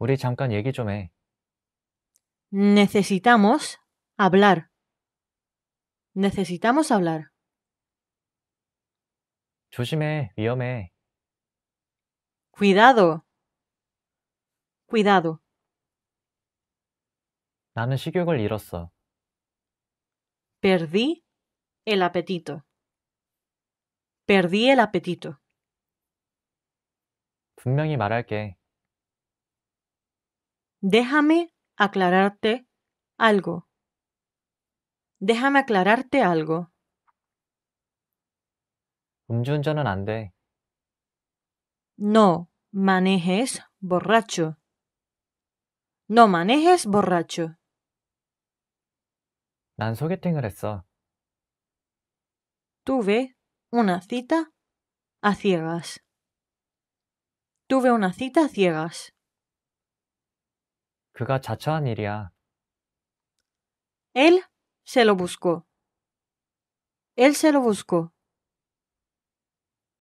우리 잠깐 얘기 좀 해. Necesitamos hablar. Necesitamos hablar. 조심해, 위험해. Cuidado. Cuidado. 나는 식욕을 잃었어. Perdí el apetito. Perdí el apetito. 분명히 말할게. Déjame aclararte algo. Déjame aclararte algo. No manejes borracho. No manejes borracho. 난 소개팅을 했어. Tuve una cita a ciegas. Tuve una cita a ciegas. 그가 자처한 일이야. Él se lo buscó. Él se lo buscó.